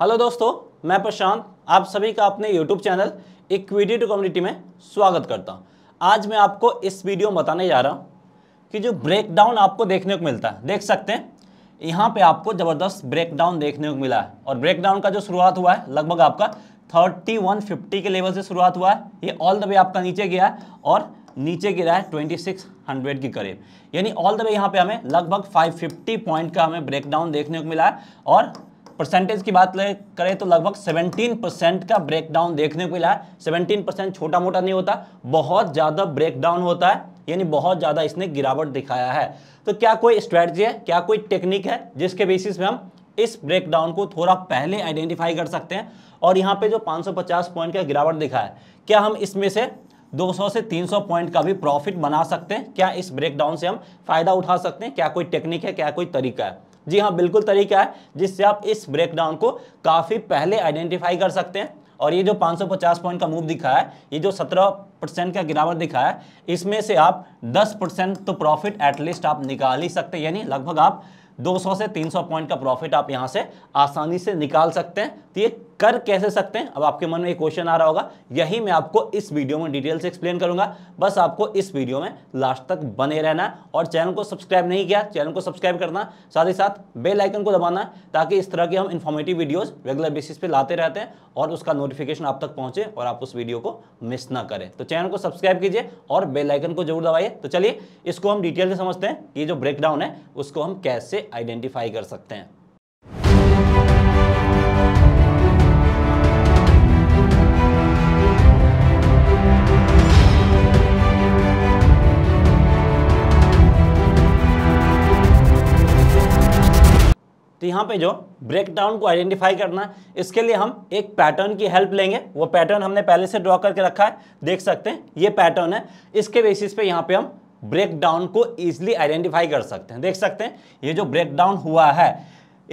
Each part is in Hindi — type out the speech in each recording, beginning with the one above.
हेलो दोस्तों मैं प्रशांत आप सभी का अपने YouTube channel equity to community में स्वागत करता हूँ आज मैं आपको इस वीडियो में बताने जा रहा हूँ कि जो ब्रेकडाउन आपको देखने को मिलता है देख सकते हैं यहाँ पे आपको ज़बरदस्त ब्रेकडाउन देखने को मिला है और ब्रेकडाउन का जो शुरुआत हुआ है लगभग आपका थर्टी वन फिफ्टी के लेवल से शुरुआत हुआ है ये ऑल द वे आपका नीचे गया है और नीचे गिरा है ट्वेंटी सिक्स हंड्रेड के करीब यानी ऑल द वे यहाँ पे हमें लगभग फाइव फिफ्टी पॉइंट का हमें ब्रेकडाउन देखने को मिला है और परसेंटेज की बात करें तो लगभग 17 परसेंट का ब्रेकडाउन देखने को मिला है 17 परसेंट छोटा मोटा नहीं होता बहुत ज़्यादा ब्रेकडाउन होता है यानी बहुत ज़्यादा इसने गिरावट दिखाया है तो क्या कोई स्ट्रैटेजी है क्या कोई टेक्निक है जिसके बेसिस में हम इस ब्रेकडाउन को थोड़ा पहले आइडेंटिफाई कर सकते हैं और यहाँ पे जो 550 पॉइंट का गिरावट दिखा है क्या हम इसमें से 200 से 300 पॉइंट का भी प्रॉफिट बना सकते हैं क्या इस ब्रेकडाउन से हम फ़ायदा उठा सकते हैं क्या कोई टेक्निक है क्या कोई तरीका है जी हाँ बिल्कुल तरीका है जिससे आप इस ब्रेकडाउन को काफ़ी पहले आइडेंटिफाई कर सकते हैं और ये जो 550 पॉइंट का मूव दिखा है ये जो 17 परसेंट का गिरावट दिखा है इसमें से आप 10 परसेंट तो प्रॉफिट एटलीस्ट आप निकाल ही सकते हैं यानी लगभग आप 200 से 300 पॉइंट का प्रॉफिट आप यहाँ से आसानी से निकाल सकते हैं तो ये कर कैसे सकते हैं अब आपके मन में एक क्वेश्चन आ रहा होगा यही मैं आपको इस वीडियो में डिटेल से एक्सप्लेन करूंगा बस आपको इस वीडियो में लास्ट तक बने रहना और चैनल को सब्सक्राइब नहीं किया चैनल को सब्सक्राइब करना साथ ही साथ बेल आइकन को दबाना ताकि इस तरह के हम इन्फॉर्मेटिव वीडियोस रेगुलर बेसिस पे लाते रहते हैं और उसका नोटिफिकेशन आप तक पहुंचे और आप उस वीडियो को मिस ना करें तो चैनल को सब्सक्राइब कीजिए और बेल आइकन को जरूर दबाइए तो चलिए इसको हम डिटेल से समझते हैं कि जो ब्रेकडाउन है उसको हम कैसे आइडेंटिफाई कर सकते हैं तो यहाँ पे जो ब्रेक डाउन को आइडेंटिफाई करना है इसके लिए हम एक पैटर्न की हेल्प लेंगे वो पैटर्न हमने पहले से ड्रॉ करके रखा है देख सकते हैं ये पैटर्न है इसके बेसिस पे यहाँ पे हम ब्रेक डाउन को ईजिली आइडेंटिफाई कर सकते हैं देख सकते हैं ये जो ब्रेक डाउन हुआ है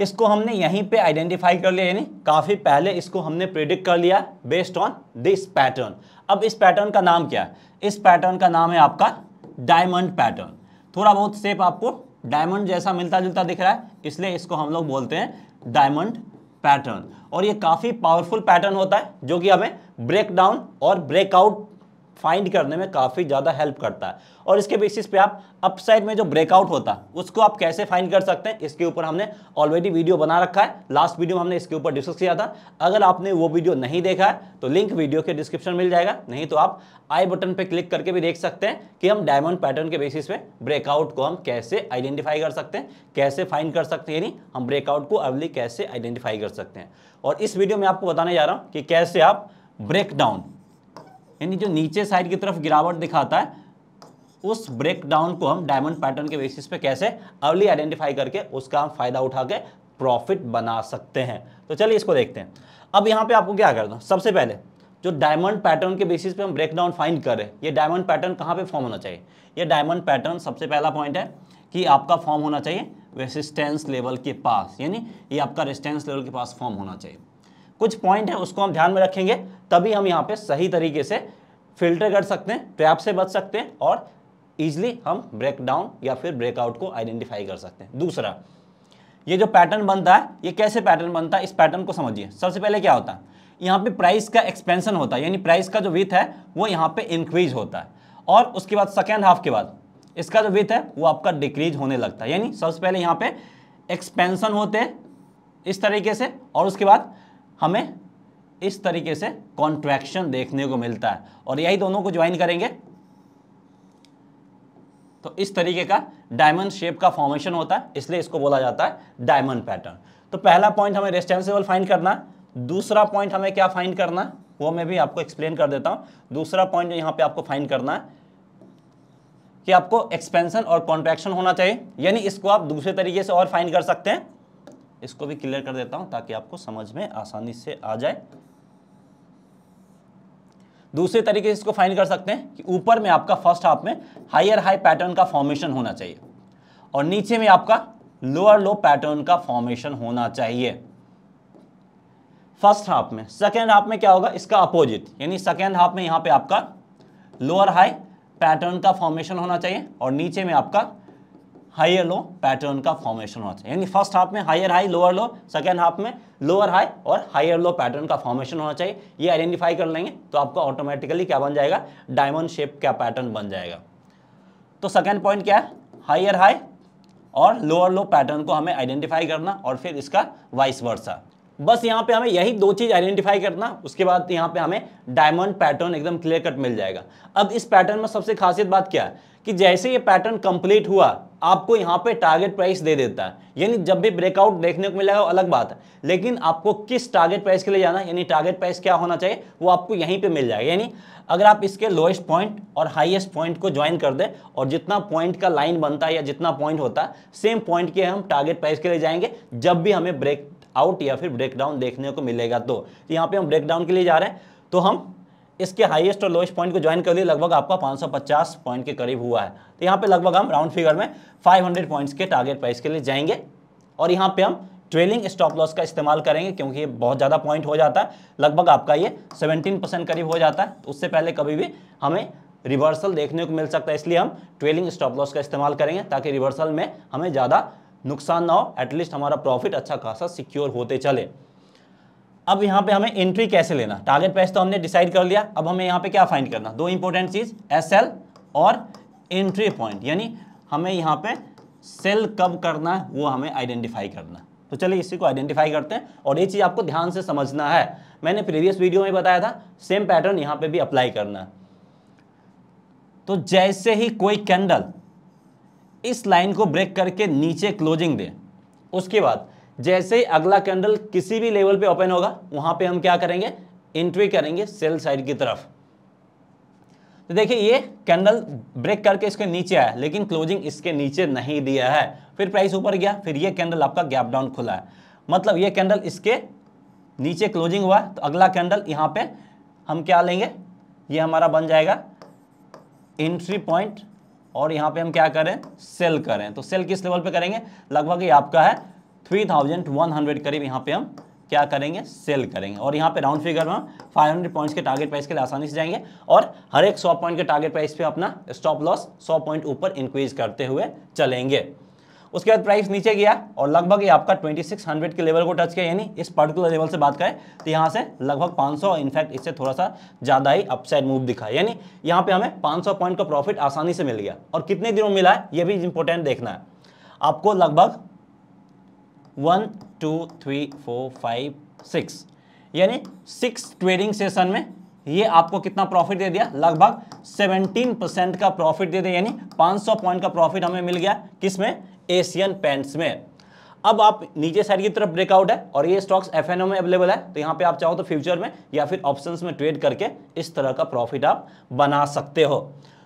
इसको हमने यहीं पे आइडेंटिफाई कर लिया यानी काफ़ी पहले इसको हमने प्रिडिक्ट कर लिया बेस्ड ऑन दिस पैटर्न अब इस पैटर्न का नाम क्या है इस पैटर्न का नाम है आपका डायमंड पैटर्न थोड़ा बहुत सेप आपको डायमंड जैसा मिलता जुलता दिख रहा है इसलिए इसको हम लोग बोलते हैं डायमंड पैटर्न और ये काफ़ी पावरफुल पैटर्न होता है जो कि हमें ब्रेक डाउन और ब्रेकआउट फाइंड करने में काफ़ी ज़्यादा हेल्प करता है और इसके बेसिस पे आप अपसाइड में जो ब्रेकआउट होता है उसको आप कैसे फाइंड कर सकते हैं इसके ऊपर हमने ऑलरेडी वीडियो बना रखा है लास्ट वीडियो में हमने इसके ऊपर डिस्कस किया था अगर आपने वो वीडियो नहीं देखा है तो लिंक वीडियो के डिस्क्रिप्शन मिल जाएगा नहीं तो आप आई बटन पर क्लिक करके भी देख सकते हैं कि हम डायमंड पैटर्न के बेसिस पे ब्रेकआउट को हम कैसे आइडेंटिफाई कर सकते हैं कैसे फाइंड कर सकते हैं यानी हम ब्रेकआउट को अर्ली कैसे आइडेंटिफाई कर सकते हैं और इस वीडियो में आपको बताने जा रहा हूँ कि कैसे आप ब्रेकडाउन यानी जो नीचे साइड की तरफ गिरावट दिखाता है उस ब्रेकडाउन को हम डायमंड पैटर्न के बेसिस पे कैसे अर्ली आइडेंटिफाई करके उसका हम फायदा उठा के प्रॉफिट बना सकते हैं तो चलिए इसको देखते हैं अब यहाँ पे आपको क्या करना सबसे पहले जो डायमंड पैटर्न के बेसिस पे हम ब्रेकडाउन फाइंड करें ये डायमंड पैटर्न कहाँ पे फॉर्म होना चाहिए ये डायमंड पैटर्न सबसे पहला पॉइंट है कि आपका फॉर्म होना चाहिए रेसिस्टेंस लेवल के पास यानी ये आपका रेसिस्टेंस लेवल के पास फॉर्म होना चाहिए कुछ पॉइंट है उसको हम ध्यान में रखेंगे तभी हम यहाँ पे सही तरीके से फिल्टर कर सकते हैं ट्रैप से बच सकते हैं और इजिली हम ब्रेकडाउन या फिर ब्रेकआउट को आइडेंटिफाई कर सकते हैं दूसरा ये जो पैटर्न बनता है ये कैसे पैटर्न बनता है इस पैटर्न को समझिए सबसे पहले क्या होता है यहाँ पे प्राइस का एक्सपेंशन होता है यानी प्राइस का जो विथ है वो यहाँ पे इंक्रीज होता है और उसके बाद सेकेंड हाफ के बाद इसका जो विथ है वो आपका डिक्रीज होने लगता है यानी सबसे पहले यहाँ पे एक्सपेंशन होते हैं इस तरीके से और उसके बाद हमें इस तरीके से कॉन्ट्रैक्शन देखने को मिलता है और यही दोनों को ज्वाइन करेंगे तो इस तरीके का डायमंड शेप का फॉर्मेशन होता है इसलिए इसको बोला जाता है डायमंड पैटर्न तो पहला पॉइंट हमें रेस्टेंसिबल फाइंड करना दूसरा पॉइंट हमें क्या फाइंड करना वो मैं भी आपको एक्सप्लेन कर देता हूं दूसरा पॉइंट यहां पे आपको फाइंड करना है कि आपको एक्सपेंशन और कॉन्ट्रैक्शन होना चाहिए यानी इसको आप दूसरे तरीके से और फाइंड कर सकते हैं इसको भी क्लियर कर देता हूं ताकि आपको समझ में आसानी से आ जाए दूसरे तरीके से इसको फाइन कर सकते हैं कि ऊपर में आपका फर्स्ट हाफ में हायर हाई पैटर्न का फॉर्मेशन होना चाहिए और नीचे में आपका लोअर लो पैटर्न का फॉर्मेशन होना चाहिए फर्स्ट हाफ में सेकेंड हाफ में क्या होगा इसका अपोजिट यानी सेकेंड हाफ में यहां पे आपका लोअर हाई पैटर्न का फॉर्मेशन होना चाहिए और नीचे में आपका हाइयर लो पैटर्न का फॉर्मेशन होना चाहिए यानी फर्स्ट हाफ में higher high lower low second half में लोअर हाई और हाइयर लो पैटर्न का फॉर्मेशन होना चाहिए ये आइडेंटिफाई कर लेंगे तो आपका ऑटोमेटिकली क्या बन जाएगा डायमंड शेप का पैटर्न बन जाएगा तो सेकेंड पॉइंट क्या है हायर हाई और लोअर लो पैटर्न को हमें आइडेंटिफाई करना और फिर इसका वाइस वर्सा बस यहाँ पे हमें यही दो चीज़ आइडेंटिफाई करना उसके बाद यहाँ पे हमें डायमंड पैटर्न एकदम क्लियर कट मिल जाएगा अब इस पैटर्न में सबसे खासियत बात क्या है कि जैसे ये पैटर्न कंप्लीट हुआ आपको यहाँ पे टारगेट प्राइस दे देता है यानी जब भी ब्रेकआउट देखने को मिलेगा अलग बात है लेकिन आपको किस टारगेट प्राइस के लिए जाना यानी टारगेट प्राइस क्या होना चाहिए वो आपको यहीं पे मिल जाएगा यानी अगर आप इसके लोएस्ट पॉइंट और हाईएस्ट पॉइंट को ज्वाइन कर दें और जितना पॉइंट का लाइन बनता है या जितना पॉइंट होता है सेम पॉइंट के हम टारगेट प्राइस के लिए जाएंगे जब भी हमें ब्रेक आउट या फिर ब्रेकडाउन देखने को मिलेगा तो, तो यहाँ पे हम ब्रेकडाउन के लिए जा रहे हैं तो हम इसके हाईएस्ट और लोएस्ट पॉइंट को ज्वाइन कर लिए लगभग आपका 550 पॉइंट के करीब हुआ है तो यहाँ पे लगभग हम राउंड फिगर में 500 पॉइंट्स के टारगेट प्राइस के लिए जाएंगे और यहाँ पे हम ट्रेलिंग स्टॉप लॉस का इस्तेमाल करेंगे क्योंकि ये बहुत ज़्यादा पॉइंट हो जाता है लगभग आपका ये सेवेंटीन परसेंट करीब हो जाता है तो उससे पहले कभी भी हमें रिवर्सल देखने को मिल सकता है इसलिए हम ट्रेलिंग स्टॉप लॉस का इस्तेमाल करेंगे ताकि रिवर्सल में हमें ज़्यादा नुकसान ना हो एटलीस्ट हमारा प्रॉफिट अच्छा खासा सिक्योर होते चले अब यहाँ पे हमें एंट्री कैसे लेना टारगेट प्राइस तो हमने डिसाइड कर लिया अब हमें यहाँ पे क्या फाइंड करना दो इंपॉर्टेंट चीज़ एस और एंट्री पॉइंट यानी हमें यहाँ पे सेल कब करना है वो हमें आइडेंटिफाई करना तो चलिए इसी को आइडेंटिफाई करते हैं और ये चीज़ आपको ध्यान से समझना है मैंने प्रीवियस वीडियो में बताया था सेम पैटर्न यहाँ पे भी अप्लाई करना है तो जैसे ही कोई कैंडल इस लाइन को ब्रेक करके नीचे क्लोजिंग दें उसके बाद जैसे ही अगला कैंडल किसी भी लेवल पे ओपन होगा वहां पे हम क्या करेंगे एंट्री करेंगे सेल साइड की तरफ तो देखिए ये कैंडल ब्रेक करके इसके नीचे आया लेकिन क्लोजिंग इसके नीचे नहीं दिया है फिर प्राइस ऊपर गया फिर ये कैंडल आपका गैप डाउन खुला है मतलब ये कैंडल इसके नीचे क्लोजिंग हुआ तो अगला कैंडल यहाँ पे हम क्या लेंगे ये हमारा बन जाएगा एंट्री पॉइंट और यहाँ पे हम क्या करें सेल करें तो सेल किस लेवल पे करेंगे लगभग ये आपका है 3100 करीब यहाँ पे हम क्या करेंगे सेल करेंगे और यहाँ पे राउंड फिगर में 500 पॉइंट्स के टारगेट प्राइस के लिए आसानी से जाएंगे और हर एक 100 पॉइंट के टारगेट प्राइस पे अपना स्टॉप लॉस 100 पॉइंट ऊपर इंक्रीज करते हुए चलेंगे उसके बाद प्राइस नीचे गया और लगभग ये आपका 2600 के लेवल को टच किया यानी इस पर्टिकुलर लेवल से बात करें तो यहाँ से लगभग 500 इनफैक्ट इससे थोड़ा सा ज़्यादा ही अपसाइड मूव दिखा यानी यहाँ पे हमें 500 पॉइंट का प्रॉफिट आसानी से मिल गया और कितने दिनों मिला है ये भी इंपॉर्टेंट देखना है आपको लगभग one two three four five six यानी सिक्स ट्रेडिंग सेशन में ये आपको कितना प्रॉफिट दे दिया लगभग 17 परसेंट का प्रॉफिट दे दिया यानी 500 पॉइंट का प्रॉफिट हमें मिल गया किसमें एशियन पेंट्स में अब आप नीचे साइड की तरफ ब्रेकआउट है और ये स्टॉक्स एफ में अवेलेबल है तो यहाँ पे आप चाहो तो फ्यूचर में या फिर ऑप्शंस में ट्रेड करके इस तरह का प्रॉफिट आप बना सकते हो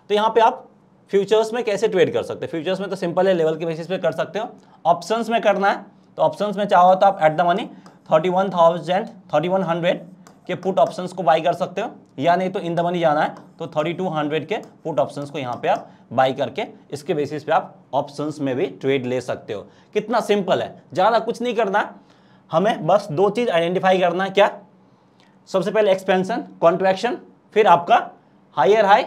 तो यहाँ पे आप फ्यूचर्स में कैसे ट्रेड कर सकते हो फ्यूचर्स में तो सिंपल है लेवल के बेसिस पे कर सकते हो ऑप्शंस में करना है तो ऑप्शंस में चाहो तो आप at the money thirty one thousand thirty one hundred के पुट ऑप्शंस को बाई कर सकते हो या नहीं तो इन द मनी जाना है तो 3200 के पुट ऑप्शंस को यहाँ पे आप बाई करके इसके बेसिस पे आप ऑप्शंस में भी ट्रेड ले सकते हो कितना सिंपल है ज़्यादा कुछ नहीं करना हमें बस दो चीज़ आइडेंटिफाई करना है क्या सबसे पहले एक्सपेंशन कॉन्ट्रैक्शन फिर आपका higher high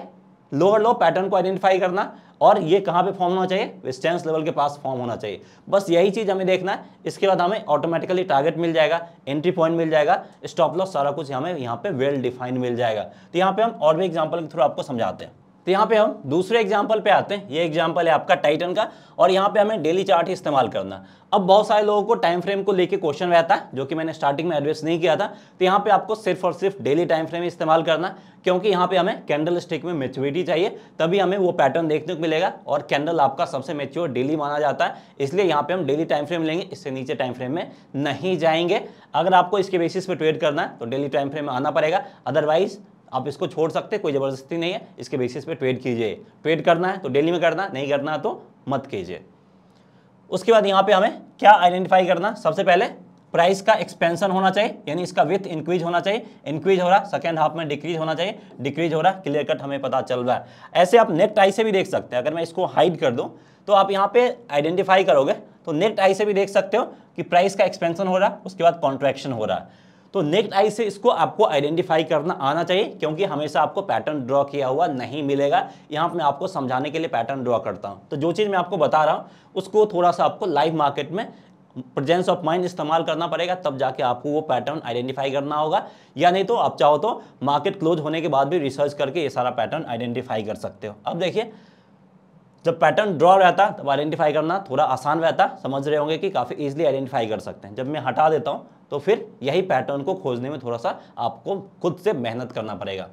lower low pattern को आइडेंटिफाई करना और ये कहाँ पे फॉर्म होना चाहिए स्टेंस लेवल के पास फॉर्म होना चाहिए बस यही चीज़ हमें देखना है इसके बाद हमें ऑटोमेटिकली टारगेट मिल जाएगा एंट्री पॉइंट मिल जाएगा स्टॉप लॉस सारा कुछ हमें यहाँ पे वेल डिफाइंड मिल जाएगा तो यहाँ पे हम और भी एग्जाम्पल के थ्रू आपको समझाते हैं तो यहाँ पे हम दूसरे एग्जाम्पल पे आते हैं ये एग्जाम्पल है आपका टाइटन का और यहाँ पे हमें डेली चार्ट इस्तेमाल करना अब बहुत सारे लोगों को टाइम फ्रेम को लेके क्वेश्चन रहता है जो कि मैंने स्टार्टिंग में एड्रेस नहीं किया था तो यहाँ पे आपको सिर्फ और सिर्फ डेली टाइम फ्रेम इस्तेमाल करना क्योंकि यहाँ पे हमें कैंडल स्टिक में मेच्योरिटी चाहिए तभी हमें वो पैटर्न देखने को मिलेगा और कैंडल आपका सबसे मेच्योर डेली माना जाता है इसलिए यहाँ पे हम डेली टाइम फ्रेम लेंगे इससे नीचे टाइम फ्रेम में नहीं जाएंगे अगर आपको इसके बेसिस पर ट्रेड करना है तो डेली टाइम फ्रेम में आना पड़ेगा अदरवाइज आप इसको छोड़ सकते कोई ज़बरदस्ती नहीं है इसके बेसिस पे ट्रेड कीजिए ट्रेड करना है तो डेली में करना नहीं करना है तो मत कीजिए उसके बाद यहाँ पे हमें क्या आइडेंटिफाई करना सबसे पहले प्राइस का एक्सपेंशन होना चाहिए यानी इसका विथ इंक्रीज होना चाहिए इंक्रीज हो रहा सेकेंड हाफ में डिक्रीज होना चाहिए डिक्रीज हो रहा क्लियर कट हमें पता चल रहा है ऐसे आप नेट आई से भी देख सकते हैं अगर मैं इसको हाइड कर दूँ तो आप यहाँ पे आइडेंटिफाई करोगे तो नेट आई से भी देख सकते हो कि प्राइस का एक्सपेंशन हो रहा उसके बाद कॉन्ट्रैक्शन हो रहा है तो नेक्स्ट आई से इसको आपको आइडेंटिफाई करना आना चाहिए क्योंकि हमेशा आपको पैटर्न ड्रॉ किया हुआ नहीं मिलेगा यहाँ मैं आपको समझाने के लिए पैटर्न ड्रॉ करता हूँ तो जो चीज़ मैं आपको बता रहा हूँ उसको थोड़ा सा आपको लाइव मार्केट में प्रेजेंस ऑफ माइंड इस्तेमाल करना पड़ेगा तब जाके आपको वो पैटर्न आइडेंटिफाई करना होगा या नहीं तो आप चाहो तो मार्केट क्लोज होने के बाद भी रिसर्च करके ये सारा पैटर्न आइडेंटिफाई कर सकते हो अब देखिए जब पैटर्न ड्रॉ रहता तब आइडेंटिफाई करना थोड़ा आसान रहता समझ रहे होंगे कि काफ़ी ईजिली आइडेंटिफाई कर सकते हैं जब मैं हटा देता हूँ तो फिर यही पैटर्न को खोजने में थोड़ा सा आपको खुद से मेहनत करना पड़ेगा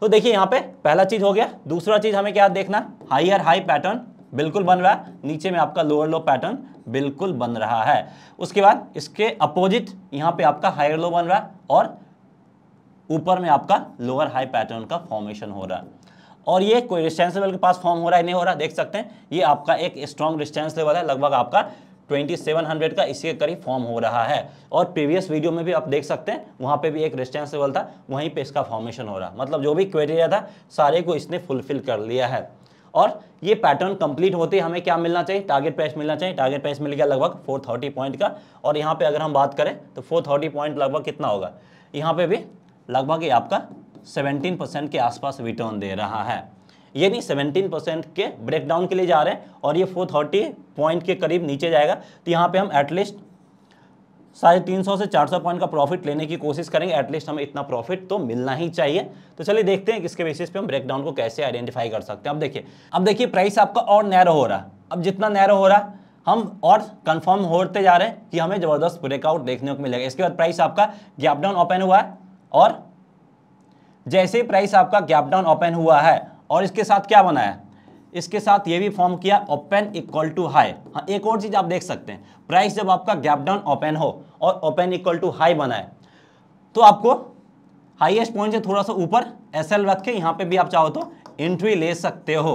तो देखिए यहाँ पे पहला चीज़ हो गया दूसरा चीज़ हमें क्या देखना हाइयर हाई पैटर्न बिल्कुल बन रहा है नीचे में आपका लोअर लो पैटर्न बिल्कुल बन रहा है उसके बाद इसके अपोजिट यहाँ पे आपका हायर लो बन रहा है और ऊपर में आपका लोअर हाई पैटर्न का फॉर्मेशन हो रहा है और ये कोई रिस्टेंस लेवल के पास फॉर्म हो रहा है नहीं हो रहा देख सकते हैं ये आपका एक स्ट्रॉन्ग रिस्टेंस लेवल है लगभग आपका 2700 का इसके करीब फॉर्म हो रहा है और प्रीवियस वीडियो में भी आप देख सकते हैं वहाँ पे भी एक रेस्टेंस लेवल था वहीं पे इसका फॉर्मेशन हो रहा मतलब जो भी क्राइटेरिया था सारे को इसने फुलफिल कर लिया है और ये पैटर्न कंप्लीट होते ही हमें क्या मिलना चाहिए टारगेट प्राइस मिलना चाहिए टारगेट प्राइस मिल गया लगभग थर्टी पॉइंट का और यहाँ पर अगर हम बात करें तो थर्टी पॉइंट लगभग कितना होगा यहाँ पर भी लगभग ये आपका सेवेंटीन परसेंट के आसपास रिटर्न दे रहा है यानी 17 परसेंट के ब्रेकडाउन के लिए जा रहे हैं और ये 430 पॉइंट के करीब नीचे जाएगा तो यहाँ पे हम एटलीस्ट साढ़े तीन सौ से चार सौ पॉइंट का प्रॉफिट लेने की कोशिश करेंगे एटलीस्ट हमें इतना प्रॉफिट तो मिलना ही चाहिए तो चलिए देखते हैं किसके बेसिस पे हम ब्रेकडाउन को कैसे आइडेंटिफाई कर सकते हैं अब देखिए अब देखिए प्राइस आपका और नैरो हो रहा है अब जितना नैरो हो रहा है हम और कंफर्म होते जा रहे हैं कि हमें ज़बरदस्त ब्रेकआउट देखने को मिलेगा इसके बाद प्राइस आपका गैपडाउन ओपन हुआ है और जैसे ही प्राइस आपका गैपडाउन ओपन हुआ है और इसके साथ क्या बनाया इसके साथ ये भी फॉर्म किया ओपन इक्वल टू हाई हाँ एक और चीज़ आप देख सकते हैं प्राइस जब आपका गैप डाउन ओपन हो और ओपन इक्वल टू हाई बनाए तो आपको हाईएस्ट पॉइंट से थोड़ा सा ऊपर एस एल रख के यहाँ पर भी आप चाहो तो एंट्री ले सकते हो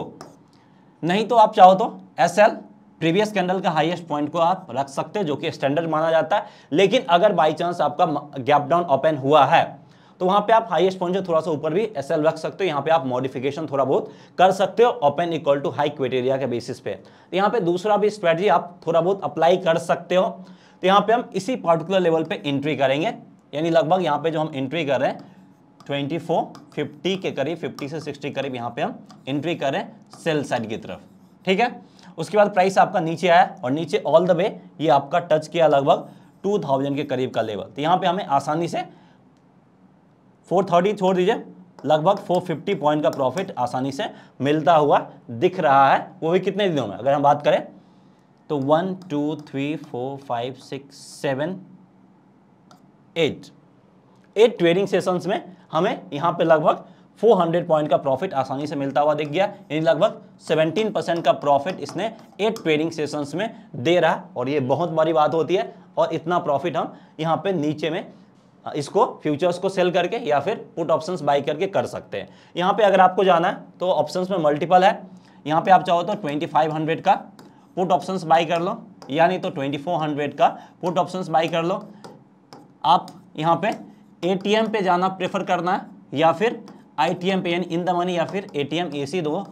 नहीं तो आप चाहो तो एस एल प्रीवियस कैंडल का हाईएस्ट पॉइंट को आप रख सकते हो जो कि स्टैंडर्ड माना जाता है लेकिन अगर बाई चांस आपका गैप डाउन ओपन हुआ है तो वहां पे आप हाईएस्ट पहुंचे थोड़ा सा ऊपर भी एस रख सकते हो यहाँ पे आप मॉडिफिकेशन थोड़ा बहुत कर सकते हो open equal to high criteria के बेसिस पे तो यहाँ पे दूसरा भी स्ट्रेटजी आप थोड़ा बहुत अप्लाई कर सकते हो तो यहाँ पे हम इसी पर्टिकुलर लेवल पे एंट्री करेंगे यानी लगभग यहाँ पे जो हम एंट्री कर रहे हैं 24, 50 के करीब 50 से 60 के करीब यहाँ पे हम एंट्री कर रहे हैं सेल साइड की तरफ ठीक है उसके बाद प्राइस आपका नीचे आया और नीचे ऑल द वे ये आपका टच किया लगभग 2000 के करीब का लेवल तो यहाँ पे हमें आसानी से फोर थर्टी छोड़ दीजिए लगभग 450 पॉइंट का प्रॉफिट आसानी से मिलता हुआ दिख रहा है वो भी कितने दिनों में अगर हम बात करें तो one two three four five six seven eight eight trading sessions में हमें यहाँ पे लगभग 400 पॉइंट का प्रॉफिट आसानी से मिलता हुआ दिख गया यानी लगभग 17 परसेंट का प्रॉफिट इसने एट ट्रेडिंग सेशंस में दे रहा और ये बहुत बड़ी बात होती है और इतना प्रॉफिट हम यहाँ पे नीचे में इसको फ्यूचर्स को सेल करके या फिर पुट ऑप्शंस बाई करके कर सकते हैं यहाँ पे अगर आपको जाना है तो ऑप्शंस में मल्टीपल है यहाँ पे आप चाहो तो 2500 का पुट ऑप्शंस बाई कर लो या नहीं तो 2400 का पुट ऑप्शंस बाई कर लो आप यहाँ पे एटीएम पे जाना प्रेफर करना है या फिर आईटीएम पे यानी इन द मनी या फिर ए टी दो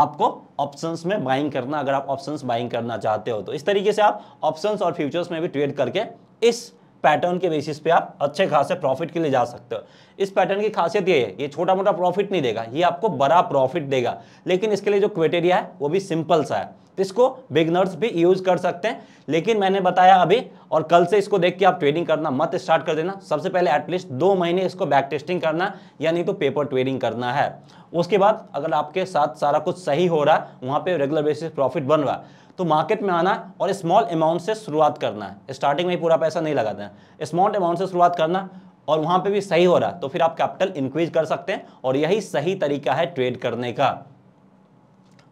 आपको ऑप्शंस में बाइंग करना अगर आप ऑप्शंस बाइंग करना चाहते हो तो इस तरीके से आप ऑप्शंस और फ्यूचर्स में भी ट्रेड करके इस पैटर्न के बेसिस पे आप अच्छे खासे प्रॉफिट के लिए जा सकते हो इस पैटर्न की खासियत ये है ये छोटा मोटा प्रॉफिट नहीं देगा ये आपको बड़ा प्रॉफिट देगा लेकिन इसके लिए जो क्राइटेरिया है वो भी सिंपल सा है तो इसको बिगनर्स भी यूज़ कर सकते हैं लेकिन मैंने बताया अभी और कल से इसको देख के आप ट्रेडिंग करना मत स्टार्ट कर देना सबसे पहले एटलीस्ट दो महीने इसको बैक टेस्टिंग करना यानी तो पेपर ट्रेडिंग करना है उसके बाद अगर आपके साथ सारा कुछ सही हो रहा है वहाँ पर रेगुलर बेसिस प्रॉफिट बन रहा है तो मार्केट में आना और स्मॉल अमाउंट से शुरुआत करना है स्टार्टिंग में ही पूरा पैसा नहीं लगाते हैं स्मॉल अमाउंट से शुरुआत करना और वहाँ पे भी सही हो रहा तो फिर आप कैपिटल इंक्रीज कर सकते हैं और यही सही तरीका है ट्रेड करने का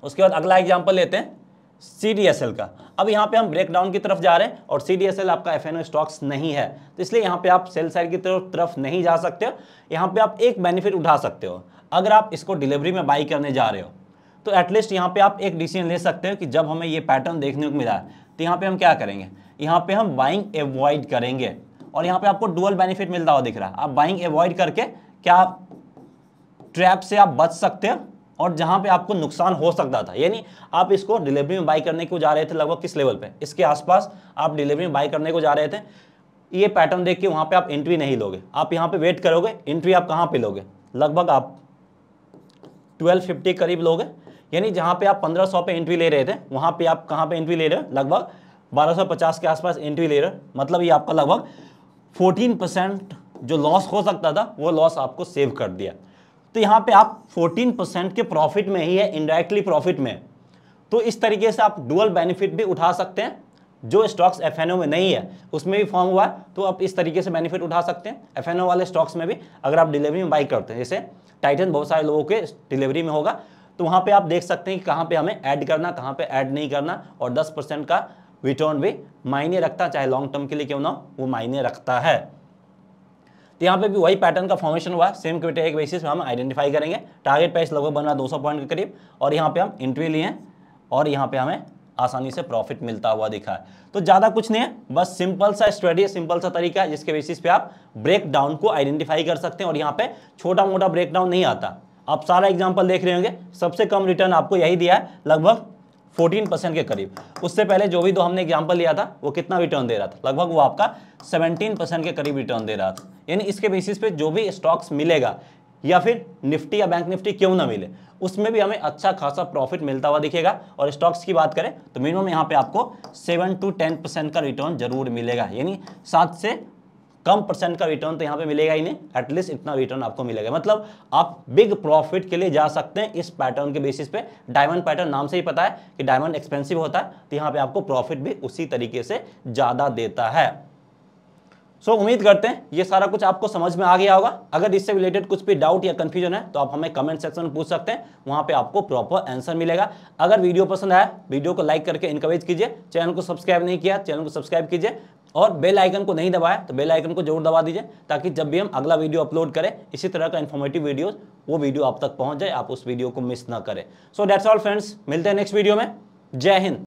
उसके बाद अगला एग्जाम्पल लेते हैं सी का अब यहाँ पे हम ब्रेक डाउन की तरफ जा रहे हैं और सी डी एस एल आपका एफ एन ओ स्टॉक्स नहीं है तो इसलिए यहाँ पे आप सेल साइड की तरफ तरफ नहीं जा सकते हो यहाँ पे आप एक बेनिफिट उठा सकते हो अगर आप इसको डिलीवरी में बाई करने जा रहे हो तो एटलीस्ट यहाँ पे आप एक डिसीजन ले सकते हो कि जब हमें ये पैटर्न देखने को मिला है तो यहाँ पर हम क्या करेंगे यहाँ पर हम बाइंग एवॉइड करेंगे और यहाँ पर आपको डुअल बेनिफिट मिलता हुआ दिख रहा है आप बाइंग एवॉइड करके क्या ट्रैप से आप बच सकते हो और जहाँ पे आपको नुकसान हो सकता था यानी आप इसको डिलीवरी में बाई करने को जा रहे थे लगभग किस लेवल पे इसके आसपास आप डिलीवरी में बाई करने को जा रहे थे ये पैटर्न देख के वहाँ पे आप एंट्री नहीं लोगे आप यहाँ पे वेट करोगे एंट्री आप कहाँ पे लोगे लगभग आप 1250 करीब लोगे यानी जहाँ पे आप 1500 पे एंट्री ले रहे थे वहाँ पे आप कहाँ पे एंट्री ले रहे हो लगभग 1250 के आसपास एंट्री ले रहे हो मतलब ये आपका लगभग 14 परसेंट जो लॉस हो सकता था वो लॉस आपको सेव कर दिया तो यहाँ पे आप 14 परसेंट के प्रॉफिट में ही है इनडायरेक्टली प्रॉफिट में तो इस तरीके से आप डुअल बेनिफिट भी उठा सकते हैं जो स्टॉक्स एफ में नहीं है उसमें भी फॉर्म हुआ है तो आप इस तरीके से बेनिफिट उठा सकते हैं एफ वाले स्टॉक्स में भी अगर आप डिलीवरी में बाई करते हैं जैसे टाइटन बहुत सारे लोगों के डिलीवरी में होगा तो वहाँ पे आप देख सकते हैं कि कहाँ पे हमें ऐड करना कहाँ पे ऐड नहीं करना और 10 परसेंट का रिटर्न भी मायने रखता चाहे लॉन्ग टर्म के लिए क्यों ना वो मायने रखता है तो यहाँ पे भी वही पैटर्न का फॉर्मेशन हुआ सेम क्रिटेरिया के बेसिस में हम आइडेंटिफाई करेंगे टारगेट प्राइस लगभग बन रहा दो सौ पॉइंट के करीब और यहाँ पे हम इंट्री लिए और यहाँ पे हमें आसानी से प्रॉफिट मिलता हुआ दिखा है तो ज़्यादा कुछ नहीं है बस सिंपल सा स्ट्रेटी सिंपल सा तरीका है जिसके बेसिस पे आप ब्रेक डाउन को आइडेंटिफाई कर सकते हैं और यहाँ पे छोटा मोटा ब्रेक डाउन नहीं आता आप सारा एग्जाम्पल देख रहे होंगे सबसे कम रिटर्न आपको यही दिया है लगभग फोर्टीन परसेंट के करीब उससे पहले जो भी दो हमने एग्जाम्पल लिया था वो कितना रिटर्न दे रहा था लगभग वो आपका सेवनटीन परसेंट के करीब रिटर्न दे रहा था यानी इसके बेसिस पे जो भी स्टॉक्स मिलेगा या फिर निफ्टी या बैंक निफ्टी क्यों ना मिले उसमें भी हमें अच्छा खासा प्रॉफिट मिलता हुआ दिखेगा और स्टॉक्स की बात करें तो मिनिमम यहाँ पे आपको सेवन टू टेन परसेंट का रिटर्न जरूर मिलेगा यानी सात से कम परसेंट का रिटर्न तो यहाँ पे मिलेगा ही नहीं एटलीस्ट इतना रिटर्न आपको मिलेगा मतलब आप बिग प्रॉफिट के लिए जा सकते हैं इस पैटर्न के बेसिस पे डायमंड पैटर्न नाम से ही पता है कि डायमंड एक्सपेंसिव होता है तो यहाँ पे आपको प्रॉफिट भी उसी तरीके से ज़्यादा देता है सो so, उम्मीद करते हैं ये सारा कुछ आपको समझ में आ गया होगा अगर इससे रिलेटेड कुछ भी डाउट या कन्फ्यूजन है तो आप हमें कमेंट सेक्शन में पूछ सकते हैं वहाँ पे आपको प्रॉपर आंसर मिलेगा अगर वीडियो पसंद आया वीडियो को लाइक करके इनकरेज कीजिए चैनल को सब्सक्राइब नहीं किया चैनल को सब्सक्राइब कीजिए और बेल आइकन को नहीं दबाया तो बेल आइकन को जरूर दबा दीजिए ताकि जब भी हम अगला वीडियो अपलोड करें इसी तरह का इन्फॉर्मेटिव वीडियो वो वीडियो आप तक पहुंच जाए आप उस वीडियो को मिस ना करें सो डेट्स ऑल फ्रेंड्स मिलते हैं नेक्स्ट वीडियो में जय हिंद